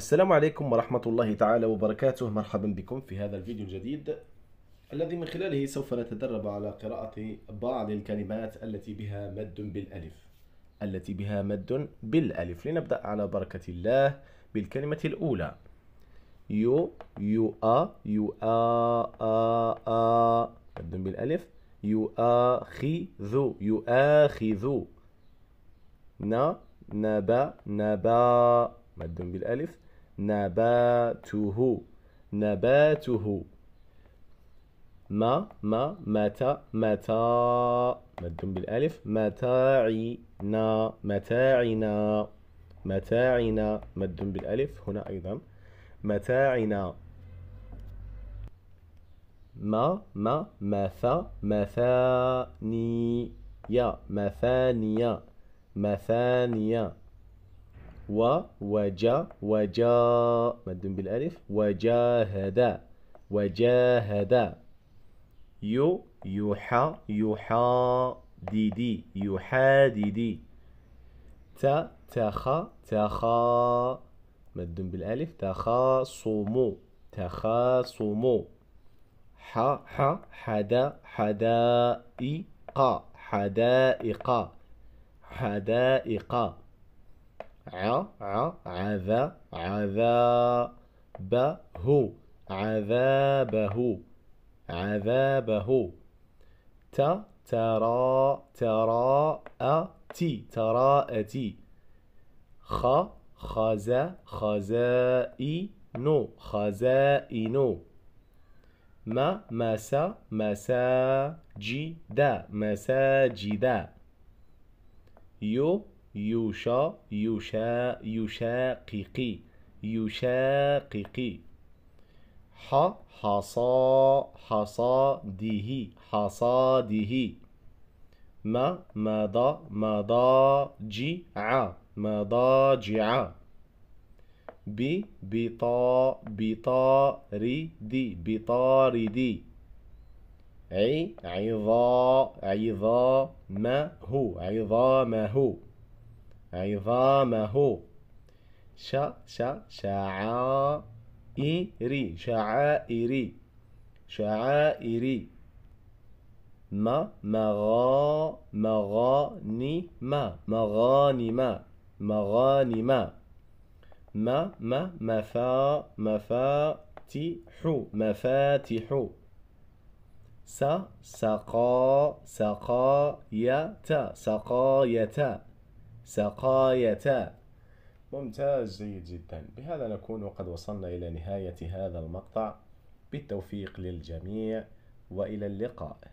السلام عليكم ورحمة الله تعالى وبركاته مرحبا بكم في هذا الفيديو الجديد الذي من خلاله سوف نتدرب على قراءة بعض الكلمات التي بها مد بالألف التي بها مد بالألف لنبدأ على بركة الله بالكلمة الأولى يو يو أ يو أ أ أ مد بالألف يو خي ذو ن نبا نبا مد بالألف نباته نباته ما ما متى متى مد بالالف متاعنا متاعنا متاعنا مد بالالف هنا ايضا متاعنا ما ما مثا يا مثانيا مثانيا و وجا وجا مد بالالف وجاهدا وجاهدا يو يحا يحا ديدي دي تا تخا تخا مد بالالف تخا صومو ح ح حدا حدائق حدائق حدائق ع ع عذا هو عذابه عذابه ت ترى ترى تراءتي خ خزا خزائن خزائن ما مسا مسا مساجدا يو يوشا يوشا يشاققي يشاققي ح حصا حصاده حصاده م مضى مضاجع مضاجع ب بطا بطارد بطارد ع عظا عظامه عظامه عظامه ش ش شعائري شعائري شعائري ما مغا مغانم مغانم مغانم ما ما مفا مفاتيح مفاتيح س سقا سقاية سقاية سقايتا ممتاز جيد جدا بهذا نكون قد وصلنا إلى نهاية هذا المقطع بالتوفيق للجميع وإلى اللقاء